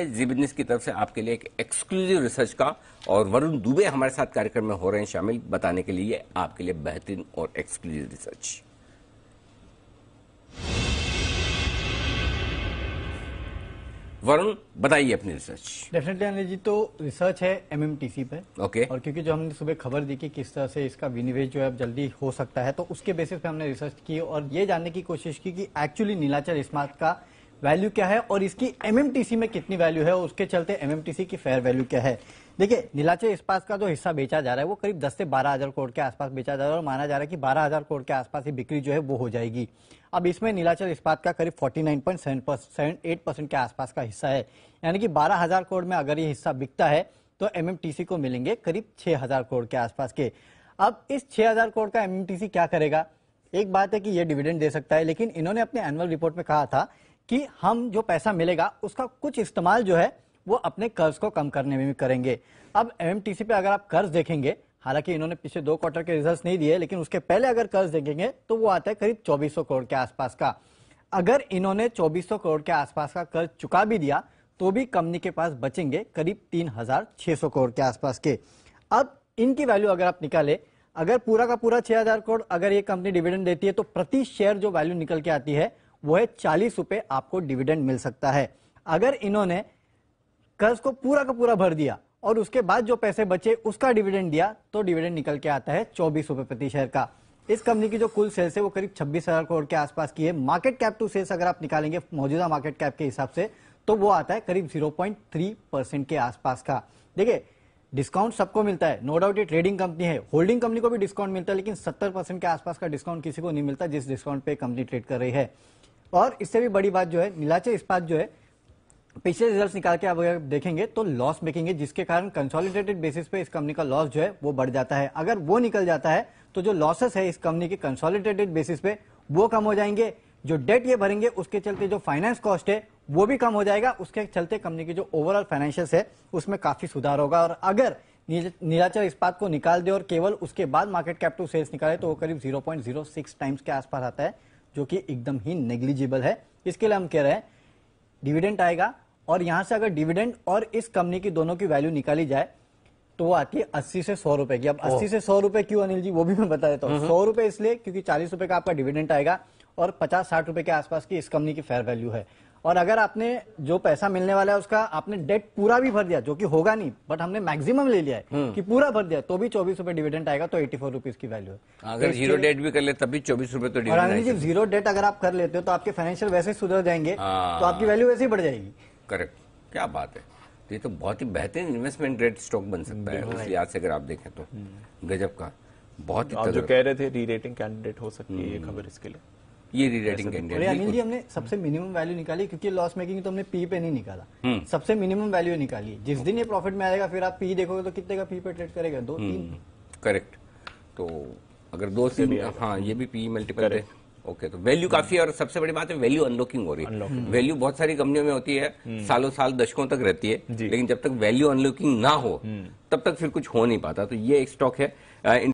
जी business की तरफ से आपके लिए एक एक्सक्लूसिव रिसर्च का और वरुण दुबे हमारे साथ कार्यक्रम में हो रहे हैं शामिल बताने के लिए आपके लिए बेहतरीन और एक्सक्लूसिव रिसर्च वरुण बताइए अपनी रिसर्च डेफिनेटली अनिल जी तो रिसर्च है एमएमटीसी पे ओके okay. और क्योंकि जो हमने सुबह खबर दी कि किस तरह से इसका विनिवेश जो है जल्दी हो सकता है तो उसके बेसिस पे हमने रिसर्च की और ये जानने की कोशिश की कि एक्चुअली नीलाचल स्मार्ट का वैल्यू क्या है और इसकी एमएमटीसी में कितनी वैल्यू है उसके चलते एमएमटीसी की फेयर वैल्यू क्या है देखिए नीलाचे इस्पात का जो हिस्सा बेचा जा रहा है वो करीब 10 से बारह हजार करोड़ के आसपास बेचा जा रहा है और माना जा रहा है कि बारह हजार करोड़ के आसपास ही बिक्री जो है वो हो जाएगी अब इसमें नीलाचल इस्पात का करीब 49.78 परसेंट के आसपास का हिस्सा है यानी कि बारह हजार करोड़ में अगर ये हिस्सा बिकता है तो एमएमटीसी को मिलेंगे करीब छह हजार करोड़ के आसपास के अब इस छह हजार करोड़ का एमएमटीसी क्या करेगा एक बात है कि ये डिविडेंड दे सकता है लेकिन इन्होंने अपने एनुअल रिपोर्ट में कहा था कि हम जो पैसा मिलेगा उसका कुछ इस्तेमाल जो है वो अपने कर्ज को कम करने में भी करेंगे अब एम पे अगर आप कर्ज देखेंगे हालांकि इन्होंने पिछले दो क्वार्टर के रिजल्ट नहीं दिए लेकिन उसके पहले अगर कर्ज देखेंगे तो वो आता है करीब चौबीस करोड़ के आसपास का अगर इन्होंने चौबीस करोड़ के आसपास का कर्ज चुका भी दिया तो भी कंपनी के पास बचेंगे करीब सौ करोड़ के आसपास के अब इनकी वैल्यू अगर आप निकाले अगर पूरा का पूरा 6000 करोड़ अगर ये कंपनी डिविडेंड देती है तो प्रति शेयर जो वैल्यू निकल के आती है वो है चालीस रुपए आपको डिविडेंड मिल सकता है अगर इन्होंने कर्ज को पूरा का पूरा भर दिया और उसके बाद जो पैसे बचे उसका डिविडेंड दिया तो डिविडेंड निकल के आता है चौबीस रुपए प्रति शेयर का इस कंपनी की जो कुल सेल्स है वो करीब छब्बीस हजार करोड़ के आसपास की है मार्केट कैप टू सेल्स अगर आप निकालेंगे मौजूदा मार्केट कैप के हिसाब से तो वो आता है करीब 0.3 परसेंट के आसपास का देखिए डिस्काउंट सबको मिलता है नो डाउट ये ट्रेडिंग कंपनी है होल्डिंग कंपनी को भी डिस्काउंट मिलता है लेकिन 70 परसेंट के आसपास का डिस्काउंट किसी को नहीं मिलता जिस डिस्काउंट पे कंपनी ट्रेड कर रही है और इससे भी बड़ी बात जो है नीलाचल इस्पात जो है पिछले रिजल्ट्स निकाल के आप अगर देखेंगे तो लॉस मेकिंग है जिसके कारण कंसोलिडेटेड बेसिस पे इस कंपनी का लॉस जो है वो बढ़ जाता है अगर वो निकल जाता है तो जो लॉसेस है इस कंपनी के कंसोलिडेटेड बेसिस पे वो कम हो जाएंगे जो डेट ये भरेंगे उसके चलते जो फाइनेंस कॉस्ट है वो भी कम हो जाएगा उसके चलते कंपनी की जो ओवरऑल फाइनेंशियल है उसमें काफी सुधार होगा और अगर नीलाचल इस्पात को निकाल दे और केवल उसके बाद मार्केट कैप टू सेल्स निकाले तो वो करीब जीरो टाइम्स के आसपास आता है जो कि एकदम ही नेग्लिजिबल है इसके लिए हम कह रहे हैं डिविडेंट आएगा और यहां से अगर डिविडेंड और इस कंपनी की दोनों की वैल्यू निकाली जाए तो वो आती है अस्सी से सौ रुपए की अब अस्सी से सौ रुपए क्यों अनिल जी वो भी मैं बता देता हूँ सौ रुपए इसलिए क्योंकि चालीस रुपए का आपका डिविडेंट आएगा और पचास साठ रुपए के आसपास की इस कंपनी की फेयर वैल्यू है और अगर आपने जो पैसा मिलने वाला है उसका आपने डेट पूरा भी भर दिया जो कि होगा नहीं बट हमने मैक्सिमम ले लिया है हम्म। कि पूरा भर दिया तो भी चौबीस रुपए डिविडेंट आएगा तो एटी फोर रुपीज की वैल्यू है हाँ, अगर जीरो तो डेट भी कर ले तब भी चौबीस रुपए तो डिविडेंट जी जीरो डेट अगर आप कर लेते हो तो आपके फाइनेंशियल वैसे सुधर जाएंगे तो आपकी वैल्यू हाँ। वैसे ही बढ़ जाएगी करेक्ट क्या बात है तो ये तो बहुत ही बेहतरीन इन्वेस्टमेंट रेट स्टॉक बन सकता है उस लिहाज से अगर आप देखें तो हम्म। गजब का बहुत ही जो कह रहे थे री रेटिंग कैंडिडेट हो सकती है ये हम्म। खबर इसके लिए ये रीराइटिंग कैंडिडेट अनिल जी हमने सबसे मिनिमम वैल्यू निकाली क्योंकि लॉस मेकिंग तो हमने पी पे नहीं निकाला हम्म। सबसे मिनिमम वैल्यू निकाली जिस दिन ये प्रॉफिट में आएगा फिर आप पी देखोगे तो कितने का पी पे ट्रेड करेगा दो तीन करेक्ट हम्म, तो अगर दो से हाँ ये भी पी मल्टीपल है ओके okay, तो वैल्यू काफी है और सबसे बड़ी बात है वैल्यू अनलॉकिंग हो रही है वैल्यू हम्म। बहुत सारी कंपनियों में होती है सालों साल दशकों तक रहती है लेकिन जब तक वैल्यू अनलॉकिंग ना हो तब तक फिर कुछ हो नहीं पाता तो ये एक स्टॉक है uh,